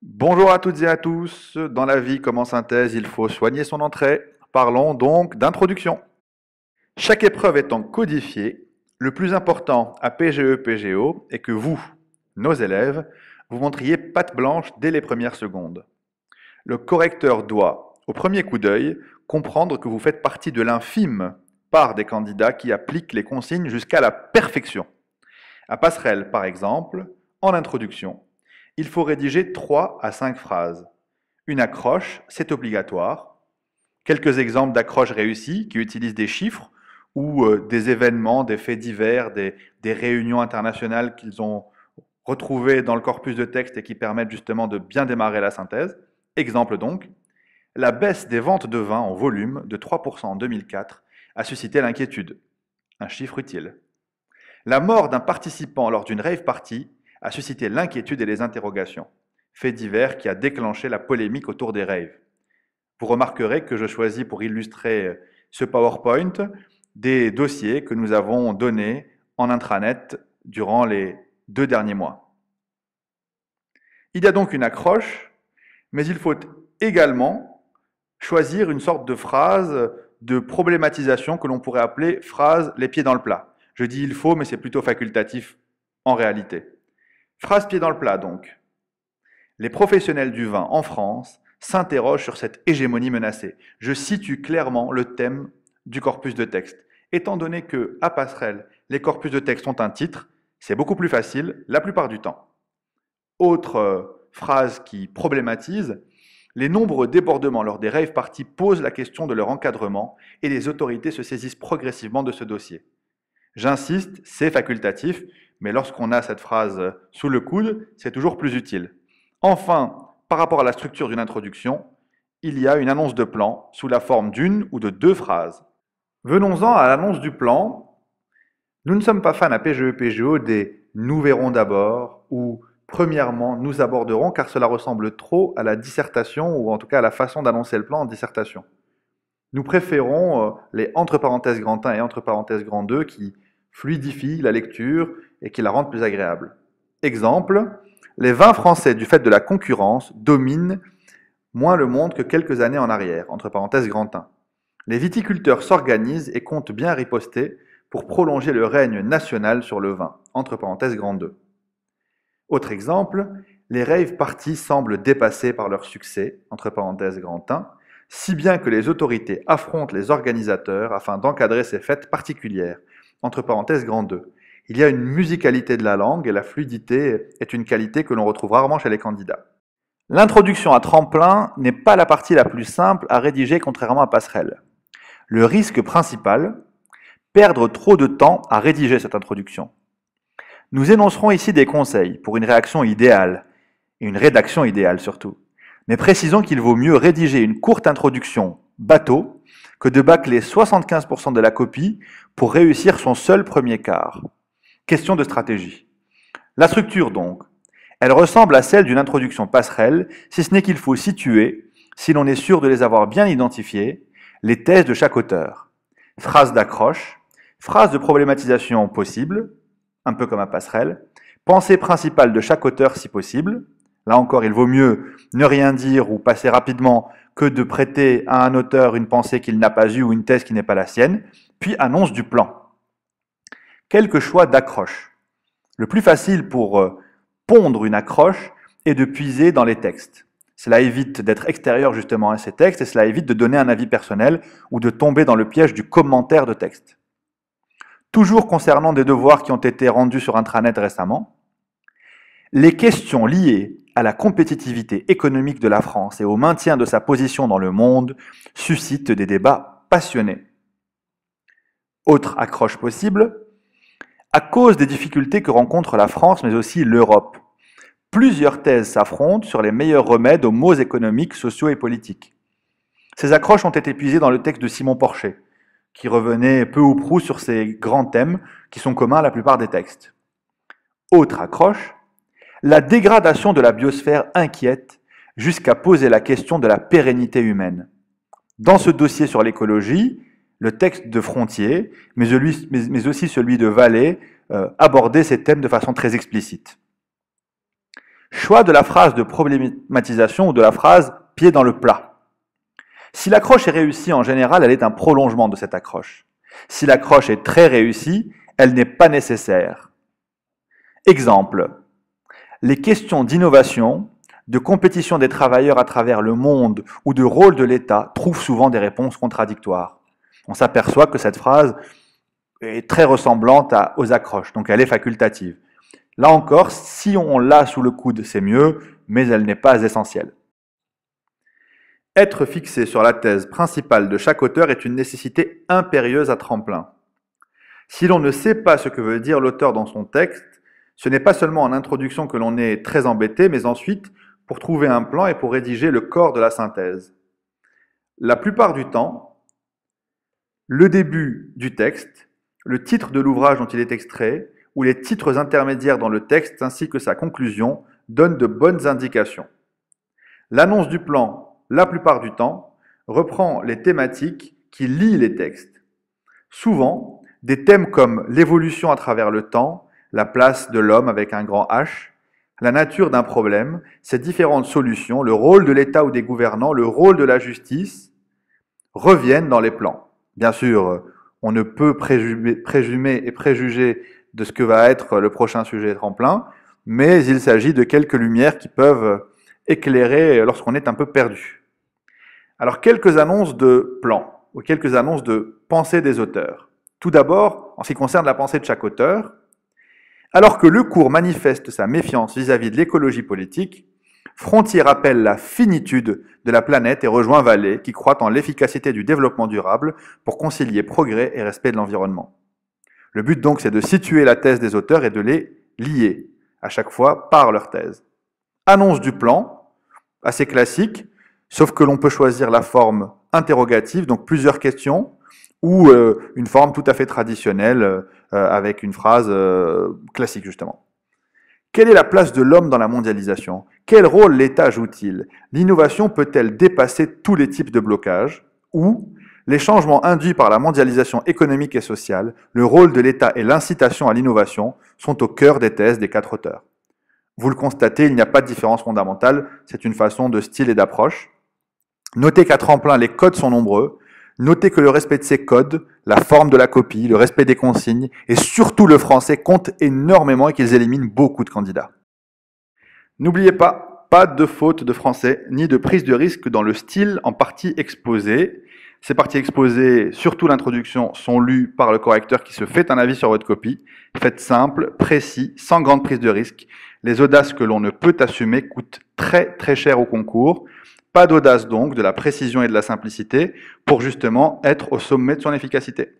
Bonjour à toutes et à tous. Dans la vie, comme en synthèse, il faut soigner son entrée. Parlons donc d'introduction. Chaque épreuve étant codifiée, le plus important à PGE-PGO est que vous, nos élèves, vous montriez patte blanche dès les premières secondes. Le correcteur doit, au premier coup d'œil, comprendre que vous faites partie de l'infime part des candidats qui appliquent les consignes jusqu'à la perfection. À Passerelle, par exemple, en introduction, il faut rédiger 3 à 5 phrases. Une accroche, c'est obligatoire. Quelques exemples d'accroches réussies qui utilisent des chiffres ou euh, des événements, des faits divers, des, des réunions internationales qu'ils ont retrouvées dans le corpus de texte et qui permettent justement de bien démarrer la synthèse. Exemple donc, la baisse des ventes de vin en volume de 3% en 2004 a suscité l'inquiétude. Un chiffre utile. La mort d'un participant lors d'une rave party a suscité l'inquiétude et les interrogations, fait divers qui a déclenché la polémique autour des rêves. Vous remarquerez que je choisis pour illustrer euh, ce PowerPoint des dossiers que nous avons donnés en intranet durant les deux derniers mois. Il y a donc une accroche, mais il faut également choisir une sorte de phrase de problématisation que l'on pourrait appeler phrase les pieds dans le plat. Je dis il faut, mais c'est plutôt facultatif en réalité. Phrase pied dans le plat donc. Les professionnels du vin en France s'interrogent sur cette hégémonie menacée. Je situe clairement le thème du corpus de texte. Étant donné que, à Passerelle, les corpus de texte ont un titre, c'est beaucoup plus facile la plupart du temps. Autre euh, phrase qui problématise, les nombreux débordements lors des rêves parties posent la question de leur encadrement et les autorités se saisissent progressivement de ce dossier. J'insiste, c'est facultatif, mais lorsqu'on a cette phrase euh, sous le coude, c'est toujours plus utile. Enfin, par rapport à la structure d'une introduction, il y a une annonce de plan sous la forme d'une ou de deux phrases. Venons-en à l'annonce du plan. Nous ne sommes pas fans à PGE-PGO des « nous verrons d'abord » ou « premièrement, nous aborderons » car cela ressemble trop à la dissertation ou en tout cas à la façon d'annoncer le plan en dissertation. Nous préférons euh, les entre parenthèses grand 1 et entre parenthèses grand 2 qui fluidifie la lecture et qui la rende plus agréable. Exemple, les vins français, du fait de la concurrence, dominent moins le monde que quelques années en arrière, entre parenthèses 1. Les viticulteurs s'organisent et comptent bien riposter pour prolonger le règne national sur le vin, entre parenthèses Grand 2. Autre exemple, les rêves parties semblent dépassés par leur succès, entre parenthèses Grand si bien que les autorités affrontent les organisateurs afin d'encadrer ces fêtes particulières, entre parenthèses grand 2. Il y a une musicalité de la langue et la fluidité est une qualité que l'on retrouve rarement chez les candidats. L'introduction à tremplin n'est pas la partie la plus simple à rédiger contrairement à passerelle. Le risque principal, perdre trop de temps à rédiger cette introduction. Nous énoncerons ici des conseils pour une réaction idéale, et une rédaction idéale surtout. Mais précisons qu'il vaut mieux rédiger une courte introduction bateau que de bâcler 75% de la copie pour réussir son seul premier quart. Question de stratégie. La structure donc, elle ressemble à celle d'une introduction passerelle, si ce n'est qu'il faut situer, si l'on est sûr de les avoir bien identifiées, les thèses de chaque auteur. Phrase d'accroche, phrase de problématisation possible, un peu comme à passerelle, pensée principale de chaque auteur si possible, Là encore, il vaut mieux ne rien dire ou passer rapidement que de prêter à un auteur une pensée qu'il n'a pas eue ou une thèse qui n'est pas la sienne, puis annonce du plan. Quelques choix d'accroche. Le plus facile pour euh, pondre une accroche est de puiser dans les textes. Cela évite d'être extérieur justement à ces textes et cela évite de donner un avis personnel ou de tomber dans le piège du commentaire de texte. Toujours concernant des devoirs qui ont été rendus sur intranet récemment, les questions liées à la compétitivité économique de la France et au maintien de sa position dans le monde suscite des débats passionnés. Autre accroche possible, à cause des difficultés que rencontre la France mais aussi l'Europe, plusieurs thèses s'affrontent sur les meilleurs remèdes aux maux économiques, sociaux et politiques. Ces accroches ont été épuisées dans le texte de Simon Porcher, qui revenait peu ou prou sur ces grands thèmes qui sont communs à la plupart des textes. Autre accroche, la dégradation de la biosphère inquiète jusqu'à poser la question de la pérennité humaine. Dans ce dossier sur l'écologie, le texte de Frontier, mais, aussi celui de Vallée, euh, abordait ces thèmes de façon très explicite. Choix de la phrase de problématisation ou de la phrase pied dans le plat. Si l'accroche est réussie en général, elle est un prolongement de cette accroche. Si l'accroche est très réussie, elle n'est pas nécessaire. Exemple, les questions d'innovation, de compétition des travailleurs à travers le monde ou de rôle de l'État trouvent souvent des réponses contradictoires. On s'aperçoit que cette phrase est très ressemblante à, aux accroches, donc elle est facultative. Là encore, si on l'a sous le coude, c'est mieux, mais elle n'est pas essentielle. Être fixé sur la thèse principale de chaque auteur est une nécessité impérieuse à tremplin. Si l'on ne sait pas ce que veut dire l'auteur dans son texte, ce n'est pas seulement en introduction que l'on est très embêté, mais ensuite pour trouver un plan et pour rédiger le corps de la synthèse. La plupart du temps, le début du texte, le titre de l'ouvrage dont il est extrait, ou les titres intermédiaires dans le texte ainsi que sa conclusion donnent de bonnes indications. L'annonce du plan, la plupart du temps, reprend les thématiques qui lient les textes. Souvent, des thèmes comme l'évolution à travers le temps, la place de l'homme avec un grand H, la nature d'un problème, ses différentes solutions, le rôle de l'État ou des gouvernants, le rôle de la justice, reviennent dans les plans. Bien sûr, on ne peut présumer, et préjuger de ce que va être le prochain sujet tremplin, mais il s'agit de quelques lumières qui peuvent éclairer lorsqu'on est un peu perdu. Alors quelques annonces de plans, ou quelques annonces de pensée des auteurs. Tout d'abord, en ce qui concerne la pensée de chaque auteur, alors que le cours manifeste sa méfiance vis-à-vis -vis de l'écologie politique, Frontier appelle la finitude de la planète et rejoint Vallée, qui croit en l'efficacité du développement durable pour concilier progrès et respect de l'environnement. Le but donc, c'est de situer la thèse des auteurs et de les lier, à chaque fois, par leur thèse. Annonce du plan, assez classique, sauf que l'on peut choisir la forme interrogative, donc plusieurs questions, ou euh, une forme tout à fait traditionnelle euh, euh, avec une phrase classique justement. Quelle est la place de l'homme dans la mondialisation Quel rôle l'État joue-t-il L'innovation peut-elle dépasser tous les types de blocages Ou les changements induits par la mondialisation économique et sociale, le rôle de l'État et l'incitation à l'innovation sont au cœur des thèses des quatre auteurs. Vous le constatez, il n'y a pas de différence fondamentale, c'est une façon de style et d'approche. Notez qu'à tremplin, les codes sont nombreux, Notez que le respect de ces codes, la forme de la copie, le respect des consignes et surtout le français comptent énormément et qu'ils éliminent beaucoup de candidats. N'oubliez pas, pas de faute de français ni de prise de risque dans le style en partie exposée. Ces parties exposées, surtout l'introduction, sont lues par le correcteur qui se fait un avis sur votre copie. Faites simple, précis, sans grande prise de risque les audaces que l'on ne peut assumer coûtent très très cher au concours. Pas d'audace donc, de la précision et de la simplicité pour justement être au sommet de son efficacité.